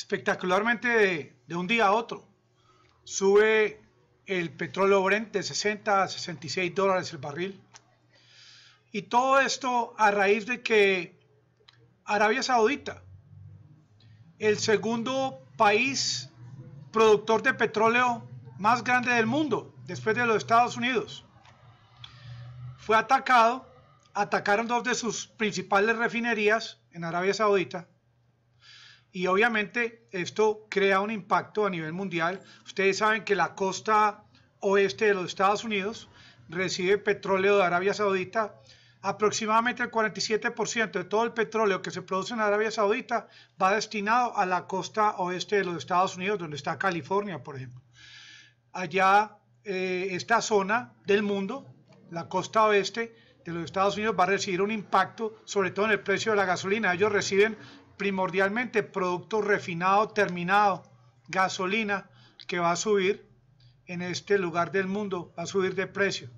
espectacularmente de, un día a otro. Sube el petróleo Brent de 60 a 66 dólares el barril. Y todo esto a raíz de que Arabia Saudita, el segundo país productor de petróleo más grande del mundo, después de los Estados Unidos, fue atacado. Atacaron dos de sus principales refinerías en Arabia Saudita y obviamente esto crea un impacto a nivel mundial. Ustedes saben que la costa oeste de los Estados Unidos recibe petróleo de Arabia Saudita. Aproximadamente el 47% de todo el petróleo que se produce en Arabia Saudita va destinado a la costa oeste de los Estados Unidos, donde está California, por ejemplo. Allá, eh, esta zona del mundo, la costa oeste, de los Estados Unidos va a recibir un impacto, sobre todo en el precio de la gasolina. Ellos reciben primordialmente producto refinado, terminado, gasolina, que va a subir en este lugar del mundo, va a subir de precio.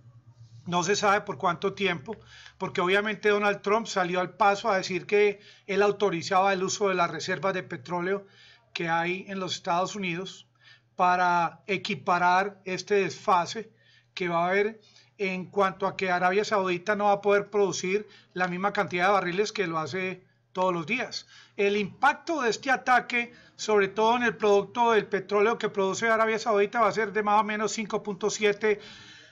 No se sabe por cuánto tiempo, porque obviamente Donald Trump salió al paso a decir que él autorizaba el uso de las reservas de petróleo que hay en los Estados Unidos para equiparar este desfase que va a haber en cuanto a que Arabia Saudita no va a poder producir la misma cantidad de barriles que lo hace todos los días. El impacto de este ataque, sobre todo en el producto del petróleo que produce Arabia Saudita, va a ser de más o menos 5.7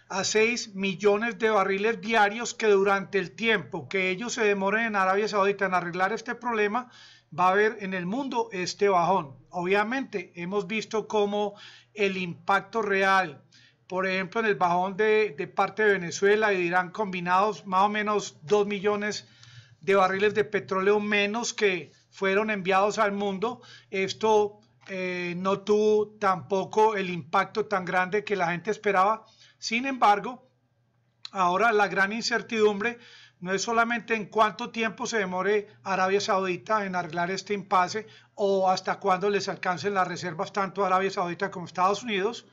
a 6 millones de barriles diarios que durante el tiempo que ellos se demoren en Arabia Saudita en arreglar este problema, va a haber en el mundo este bajón. Obviamente hemos visto cómo el impacto real, por ejemplo, en el bajón de, parte de Venezuela y dirán Irán combinados, más o menos 2 millones de barriles de petróleo menos que fueron enviados al mundo. Esto eh, no tuvo tampoco el impacto tan grande que la gente esperaba. Sin embargo, ahora la gran incertidumbre no es solamente en cuánto tiempo se demore Arabia Saudita en arreglar este impasse o hasta cuándo les alcancen las reservas tanto Arabia Saudita como Estados Unidos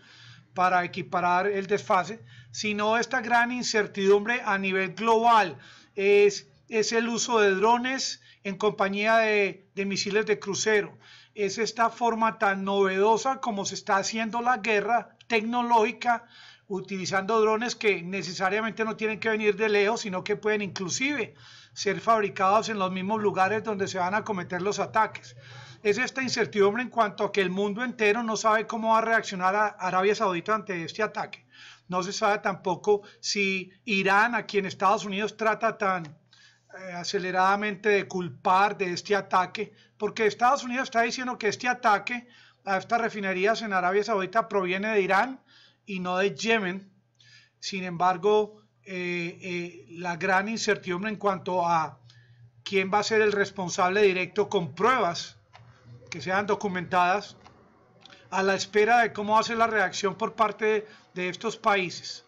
para equiparar el desfase, sino esta gran incertidumbre a nivel global es es el uso de drones en compañía de, misiles de crucero. Es esta forma tan novedosa como se está haciendo la guerra tecnológica utilizando drones que necesariamente no tienen que venir de lejos, sino que pueden inclusive ser fabricados en los mismos lugares donde se van a cometer los ataques. Es esta incertidumbre en cuanto a que el mundo entero no sabe cómo va a reaccionar Arabia Saudita ante este ataque. No se sabe tampoco si Irán, a quien Estados Unidos trata tan eh, aceleradamente de culpar de este ataque, porque Estados Unidos está diciendo que este ataque a estas refinerías en Arabia Saudita proviene de Irán y no de Yemen. Sin embargo, eh, eh, la gran incertidumbre en cuanto a quién va a ser el responsable directo con pruebas que sean documentadas a la espera de cómo hace la reacción por parte de estos países.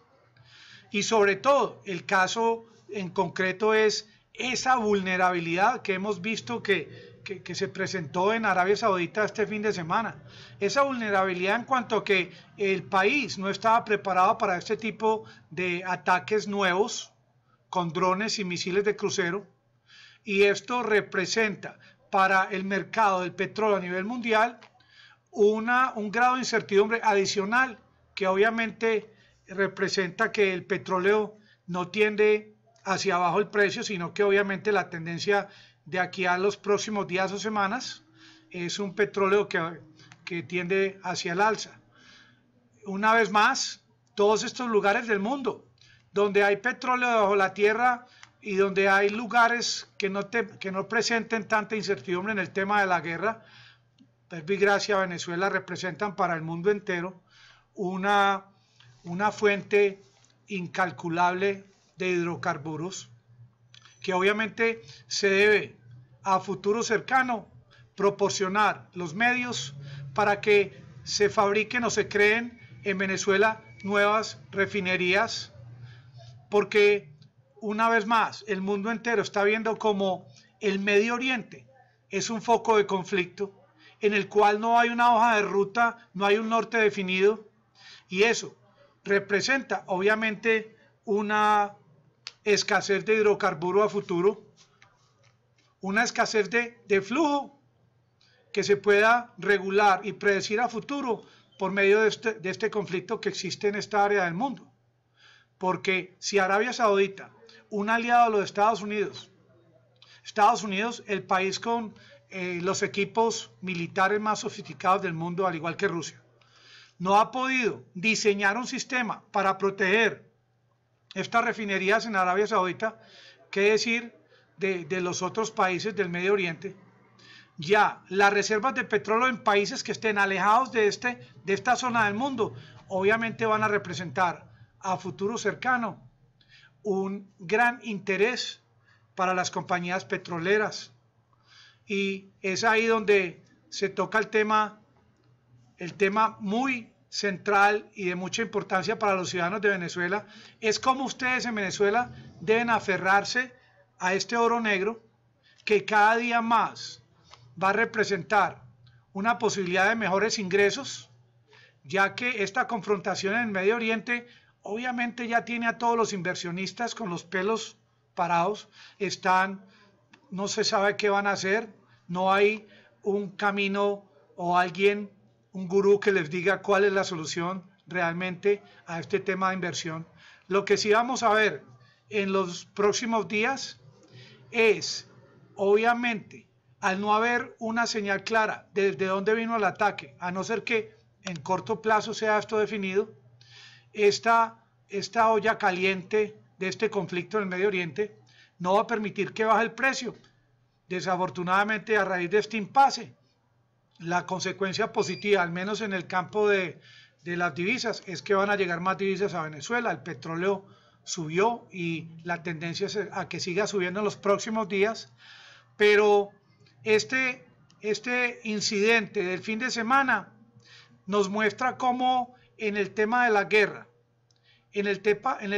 Y sobre todo, el caso en concreto es esa vulnerabilidad que hemos visto que, se presentó en Arabia Saudita este fin de semana. Esa vulnerabilidad en cuanto que el país no estaba preparado para este tipo de ataques nuevos con drones y misiles de crucero. Y esto representa para el mercado del petróleo a nivel mundial una, un grado de incertidumbre adicional que obviamente representa que el petróleo no tiende hacia abajo el precio, sino que obviamente la tendencia de aquí a los próximos días o semanas es un petróleo que, que tiende hacia el alza. Una vez más, todos estos lugares del mundo donde hay petróleo bajo la tierra y donde hay lugares que no, que no presenten tanta incertidumbre en el tema de la guerra, a Venezuela representan para el mundo entero una, una fuente incalculable de hidrocarburos, que obviamente se debe a futuro cercano proporcionar los medios para que se fabriquen o se creen en Venezuela nuevas refinerías, porque una vez más el mundo entero está viendo como el Medio Oriente es un foco de conflicto en el cual no hay una hoja de ruta, no hay un norte definido, y eso representa obviamente una escasez de hidrocarburo a futuro, una escasez de, de flujo que se pueda regular y predecir a futuro por medio este, de este, conflicto que existe en esta área del mundo. Porque si Arabia Saudita, un aliado de los Estados Unidos, Estados Unidos, el país con eh, los equipos militares más sofisticados del mundo, al igual que Rusia, no ha podido diseñar un sistema para proteger estas refinerías en Arabia Saudita, qué decir de, de los otros países del Medio Oriente, ya las reservas de petróleo en países que estén alejados de, este, de esta zona del mundo, obviamente van a representar a futuro cercano un gran interés para las compañías petroleras. Y es ahí donde se toca el tema, el tema muy central y de mucha importancia para los ciudadanos de Venezuela es cómo ustedes en Venezuela deben aferrarse a este oro negro que cada día más va a representar una posibilidad de mejores ingresos, ya que esta confrontación en el Medio Oriente obviamente ya tiene a todos los inversionistas con los pelos parados, están, no se sabe qué van a hacer, no hay un camino o alguien un gurú que les diga cuál es la solución realmente a este tema de inversión. Lo que sí vamos a ver en los próximos días es, obviamente, al no haber una señal clara desde dónde vino el ataque, a no ser que en corto plazo sea esto definido, esta, esta olla caliente de este conflicto en el Medio Oriente no va a permitir que baje el precio, desafortunadamente a raíz de este impasse la consecuencia positiva, al menos en el campo de, las divisas, es que van a llegar más divisas a Venezuela. El petróleo subió y la tendencia es a que siga subiendo en los próximos días. Pero este, este incidente del fin de semana nos muestra cómo en el tema de la guerra, en el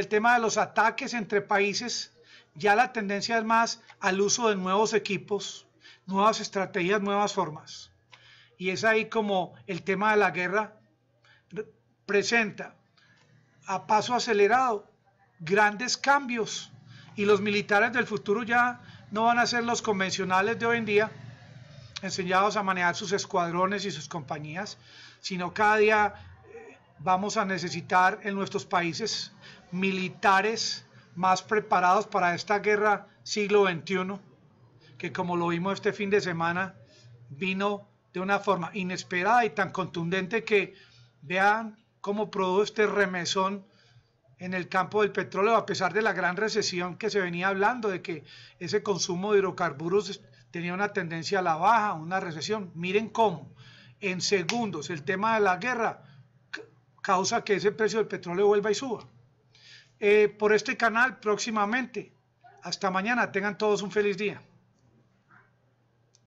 tema de los ataques entre países, ya la tendencia es más al uso de nuevos equipos, nuevas estrategias, nuevas formas y es ahí como el tema de la guerra presenta a paso acelerado grandes cambios y los militares del futuro ya no van a ser los convencionales de hoy en día, enseñados a manejar sus escuadrones y sus compañías, sino cada día eh, vamos a necesitar en nuestros países militares más preparados para esta guerra siglo XXI, que como lo vimos este fin de semana, vino de una forma inesperada y tan contundente que vean cómo produjo este remesón en el campo del petróleo, a pesar de la gran recesión que se venía hablando, de que ese consumo de hidrocarburos tenía una tendencia a la baja, una recesión. Miren cómo, en segundos, el tema de la guerra causa que ese precio del petróleo vuelva y suba. Eh, por este canal próximamente. Hasta mañana. Tengan todos un feliz día.